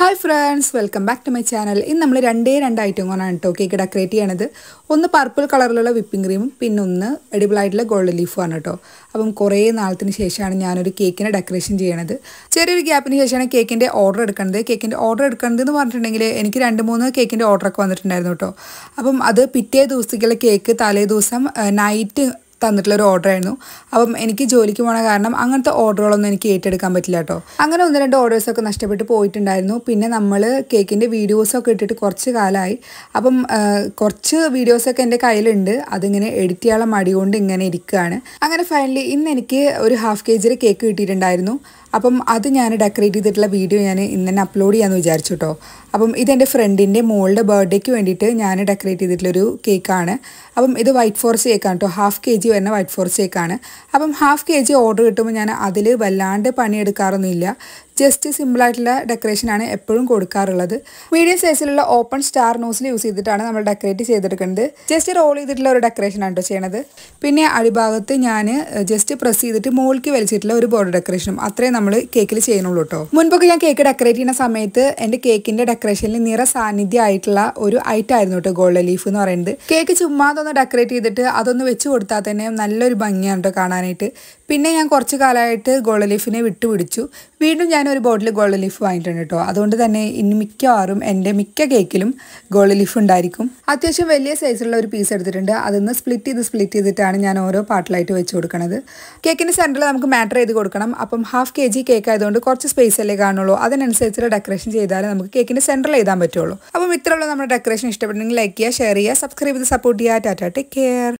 hi friends welcome back to my channel ഇന്ന് നമ്മൾ രണ്ടേ രണ്ട് ഐറ്റം കൊണ്ടാണ് കേട്ടോ കേക്ക് ഡെക്കറേറ്റ് ചെയ്യണത് ഒന്ന് പർപ്പിൾ കളറിലുള്ള വിപ്പിംഗ് ക്രീമും പിന്നെ ഒന്ന് എഡിബിൾ ആയിട്ടുള്ള ഗോൾഡ് ലീഫുമാണ് കേട്ടോ അപ്പം കുറേ നാളത്തിന് ശേഷമാണ് ഞാനൊരു കേക്കിനെ ഡെക്കറേഷൻ ചെയ്യണത് ചെറിയൊരു ഗ്യാപ്പിന് ശേഷമാണ് കേക്കിൻ്റെ ഓർഡർ എടുക്കുന്നത് കേക്കിൻ്റെ ഓർഡർ എടുക്കുന്നത് എന്ന് പറഞ്ഞിട്ടുണ്ടെങ്കിൽ എനിക്ക് രണ്ട് മൂന്ന് കേക്കിൻ്റെ ഓർഡറൊക്കെ വന്നിട്ടുണ്ടായിരുന്നു കേട്ടോ അപ്പം അത് പിറ്റേ ദിവസത്തേക്കുള്ള കേക്ക് തലേ ദിവസം നൈറ്റ് തന്നിട്ടുള്ളൊരു ഓർഡർ ആയിരുന്നു അപ്പം എനിക്ക് ജോലിക്ക് പോണ കാരണം അങ്ങനത്തെ ഓർഡറുകളൊന്നും എനിക്ക് ഏറ്റെടുക്കാൻ പറ്റില്ല കേട്ടോ അങ്ങനെ ഒന്ന് രണ്ട് ഓർഡേഴ്സൊക്കെ നഷ്ടപ്പെട്ട് പോയിട്ടുണ്ടായിരുന്നു പിന്നെ നമ്മൾ കേക്കിൻ്റെ വീഡിയോസൊക്കെ ഇട്ടിട്ട് കുറച്ച് കാലമായി അപ്പം കുറച്ച് വീഡിയോസൊക്കെ എൻ്റെ കയ്യിലുണ്ട് അതിങ്ങനെ എഡിറ്റ് ചെയ്യാനുള്ള മടി കൊണ്ട് ഇങ്ങനെ ഇരിക്കുകയാണ് അങ്ങനെ ഫൈനലി ഇന്ന് എനിക്ക് ഒരു ഹാഫ് കെ ജിയിൽ കേക്ക് കിട്ടിയിട്ടുണ്ടായിരുന്നു അപ്പം അത് ഞാൻ ഡെക്കറേറ്റ് ചെയ്തിട്ടുള്ള വീഡിയോ ഞാൻ ഇന്ന് തന്നെ അപ്ലോഡ് ചെയ്യാമെന്ന് വിചാരിച്ചു കേട്ടോ അപ്പം ഇതെൻ്റെ ഫ്രണ്ടിൻ്റെ മോളുടെ ബർത്ത്ഡേക്ക് വേണ്ടിയിട്ട് ഞാൻ ഡെക്കറേറ്റ് ചെയ്തിട്ടുള്ളൊരു കേക്കാണ് അപ്പം ഇത് വൈറ്റ് ഫോറസ്റ്റ് കേക്കാണ് കേട്ടോ ഹാഫ് കെ ജി ജി വരുന്ന വൈറ്റ് ഫോറസ്റ്റ് കേക്കാണ് അപ്പം ഹാഫ് കെ ജി ഓർഡർ കിട്ടുമ്പോൾ ഞാൻ അതിൽ വല്ലാണ്ട് പണിയെടുക്കാറൊന്നുമില്ല ജസ്റ്റ് സിമ്പിളായിട്ടുള്ള ആണ് എപ്പോഴും കൊടുക്കാറുള്ളത് മീഡിയം സൈസിലുള്ള ഓപ്പൺ സ്റ്റാർ നോസിൽ യൂസ് ചെയ്തിട്ടാണ് നമ്മൾ ഡെക്കറേറ്റ് ചെയ്തെടുക്കുന്നത് ജസ്റ്റ് റോൾ ചെയ്തിട്ടുള്ള ഒരു ഡെക്കറേഷൻ ആണ് കേട്ടോ ചെയ്യണത് പിന്നെ അടിഭാഗത്ത് ഞാൻ ജസ്റ്റ് പ്രസ് ചെയ്തിട്ട് മുകളിലേക്ക് വലിച്ചിട്ടുള്ള ഒരു ബോർഡർ ഡെക്കറേഷനും അത്രയും നമ്മൾ കേക്കിൽ ചെയ്യുന്നുള്ളൂ കേട്ടോ മുൻപൊക്കെ ഞാൻ കേക്ക് ഡെക്കറേറ്റ് ചെയ്യുന്ന സമയത്ത് എൻ്റെ കേക്കിൻ്റെ ഡെക്കറേഷനിൽ നിറ സാന്നിധ്യമായിട്ടുള്ള ഒരു ഐറ്റം ആയിരുന്നു കേട്ടോ ഗോൾഡ് ലീഫ് എന്ന് പറയുന്നത് കേക്ക് ചുമ്മാതൊന്ന് ഡെക്കറേറ്റ് ചെയ്തിട്ട് അതൊന്ന് വെച്ച് കൊടുത്താൽ തന്നെ നല്ലൊരു ഭംഗിയാണ് കേട്ടോ കാണാനായിട്ട് പിന്നെ ഞാൻ കുറച്ച് കാലമായിട്ട് ഗോൾഡ് ലീഫിനെ വിട്ടുപിടിച്ചു വീണ്ടും ഞാൻ ഒരു ബോട്ടിൽ ഗോൾഡ് ലീഫ് വാങ്ങിയിട്ടുണ്ട് കേട്ടോ അതുകൊണ്ട് തന്നെ ഇനി മിക്കവാറും എൻ്റെ മിക്ക കേക്കിലും ഗോൾഡ് ലീഫ് ഉണ്ടായിരിക്കും അത്യാവശ്യം വലിയ സൈസിലുള്ള ഒരു പീസ് എടുത്തിട്ടുണ്ട് അതൊന്ന് സ്പ്ലിറ്റ് ചെയ്ത് സ്പ്ലിറ്റ് ചെയ്തിട്ടാണ് ഞാൻ ഓരോ പാർട്ടിലായിട്ട് വെച്ച് കൊടുക്കുന്നത് കേക്കിൻ്റെ സെൻറ്ററിൽ നമുക്ക് മാറ്റർ ചെയ്ത് കൊടുക്കണം അപ്പം ഹാഫ് കെ ജി കേക്ക് ആയതുകൊണ്ട് കുറച്ച് സ്പേസ് അല്ലേ കാണുള്ളൂ അതിനനുസരിച്ചുള്ള ഡെക്കറേഷൻ ചെയ്താലേ നമുക്ക് കേക്കിൻ്റെ സെൻറ്ററിൽ എഴുതാൻ പറ്റുള്ളൂ അപ്പം ഇത്രയുള്ള നമ്മുടെ ഡെക്കറേഷൻ ഇഷ്ടപ്പെട്ടെങ്കിൽ ലൈക്ക് ചെയ്യുക ഷെയർ ചെയ്യുക സബ്സ്ക്രൈബ് ചെയ്ത് സപ്പോർട്ട് ചെയ്യുക ടാറ്റ ടേക്ക് കെയർ